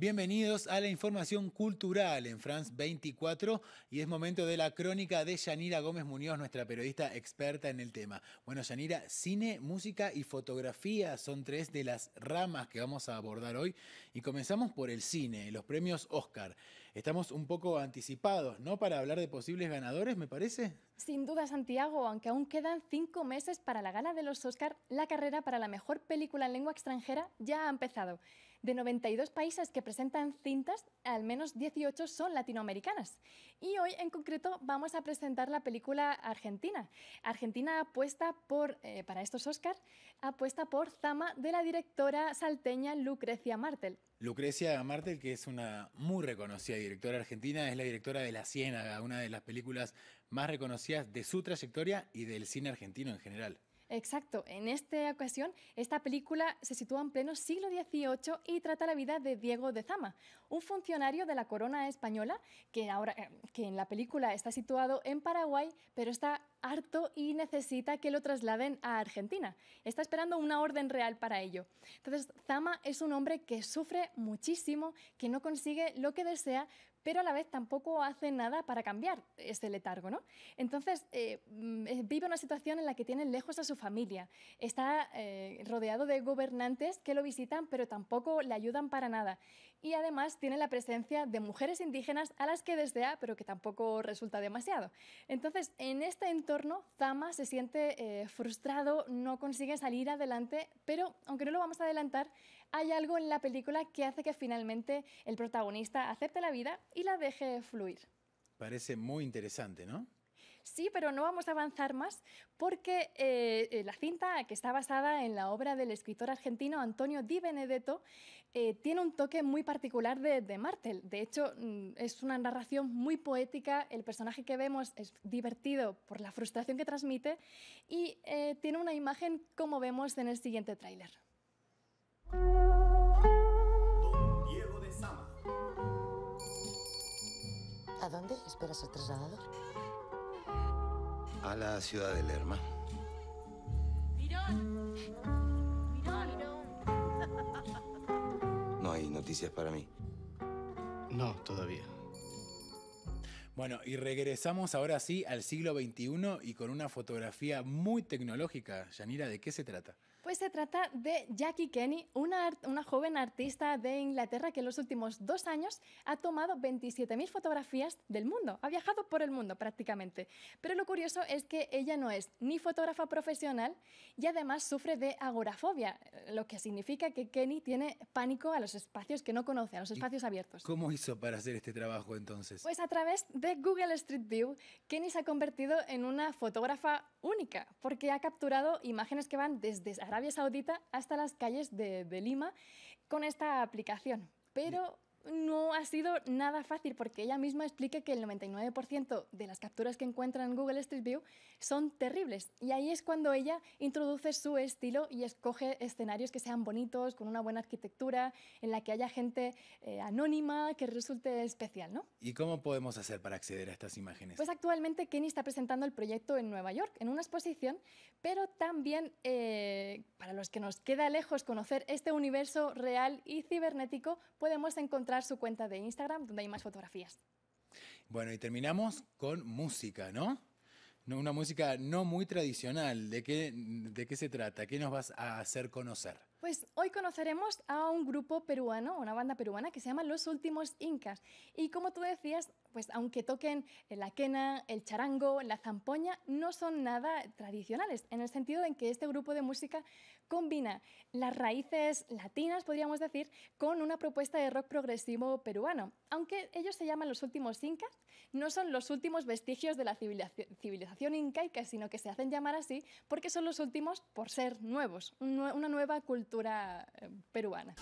Bienvenidos a la información cultural en France 24 y es momento de la crónica de Yanira Gómez Muñoz, nuestra periodista experta en el tema. Bueno, Yanira, cine, música y fotografía son tres de las ramas que vamos a abordar hoy y comenzamos por el cine, los premios Oscar. Estamos un poco anticipados, ¿no? Para hablar de posibles ganadores, me parece. Sin duda, Santiago, aunque aún quedan cinco meses para la gala de los Oscar, la carrera para la mejor película en lengua extranjera ya ha empezado. De 92 países que presentan cintas, al menos 18 son latinoamericanas. Y hoy en concreto vamos a presentar la película argentina. Argentina apuesta por, eh, para estos Oscar, apuesta por Zama de la directora salteña Lucrecia Martel. Lucrecia Martel, que es una muy reconocida directora argentina, es la directora de La Ciénaga, una de las películas más reconocidas de su trayectoria y del cine argentino en general. Exacto. En esta ocasión, esta película se sitúa en pleno siglo XVIII y trata la vida de Diego de Zama, un funcionario de la corona española que ahora, eh, que en la película está situado en Paraguay, pero está harto y necesita que lo trasladen a Argentina. Está esperando una orden real para ello. Entonces, Zama es un hombre que sufre muchísimo, que no consigue lo que desea, pero a la vez tampoco hace nada para cambiar ese letargo, ¿no? Entonces, eh, mm, vive una situación en la que tiene lejos a su familia. Está eh, rodeado de gobernantes que lo visitan, pero tampoco le ayudan para nada. Y además tiene la presencia de mujeres indígenas a las que desea, pero que tampoco resulta demasiado. Entonces, en esta entorno entorno, Zama se siente eh, frustrado, no consigue salir adelante, pero aunque no lo vamos a adelantar, hay algo en la película que hace que finalmente el protagonista acepte la vida y la deje fluir. Parece muy interesante, ¿no? Sí, pero no vamos a avanzar más porque eh, eh, la cinta, que está basada en la obra del escritor argentino Antonio Di Benedetto, eh, tiene un toque muy particular de, Martel. De hecho, mm, es una narración muy poética, el personaje que vemos es divertido por la frustración que transmite y tiene una imagen como vemos en el siguiente tráiler. de Sama. ¿A dónde esperas el trasladador? a la ciudad de Lerma. Mirón. No hay noticias para mí. No, todavía. Bueno, y regresamos ahora sí al siglo XXI y con una fotografía muy tecnológica. Yanira, ¿de qué se trata? Pues se trata de Jackie Kenny, una, una, joven artista de Inglaterra que en los últimos dos años ha tomado 27.000 fotografías del mundo. Ha viajado por el mundo prácticamente. Pero lo curioso es que ella no es ni fotógrafa profesional y además sufre de agorafobia, lo que significa que Kenny tiene pánico a los espacios que no conoce, a los espacios abiertos. ¿Cómo hizo para hacer este trabajo entonces? Pues a través de Google Street View, Kenny se ha convertido en una fotógrafa única porque ha capturado imágenes que van desde Arabia Saudita hasta las calles de, Lima con esta aplicación. Pero no ha sido nada fácil porque ella misma explica que el 99% de las capturas que encuentra en Google Street View son terribles. Y ahí es cuando ella introduce su estilo y escoge escenarios que sean bonitos, con una buena arquitectura, en la que haya gente eh, anónima que resulte especial, ¿no? ¿Y cómo podemos hacer para acceder a estas imágenes? Pues actualmente Kenny está presentando el proyecto en Nueva York, en una exposición, pero también eh, para los que nos queda lejos conocer este universo real y cibernético, podemos encontrar su cuenta de Instagram, donde hay más fotografías. Bueno, y terminamos con música, ¿no? Una música no muy tradicional. ¿De qué, de qué se trata? ¿Qué nos vas a hacer conocer? Pues hoy conoceremos a un grupo peruano, una banda peruana que se llama Los Últimos Incas. Y como tú decías, pues aunque toquen la quena, el charango, la zampoña, no son nada tradicionales, en el sentido en que este grupo de música combina las raíces latinas, podríamos decir, con una propuesta de rock progresivo peruano. Aunque ellos se llaman los últimos incas, no son los últimos vestigios de la civilización incaica, sino que se hacen llamar así porque son los últimos por ser nuevos, una nueva cultura cultura eh, peruana.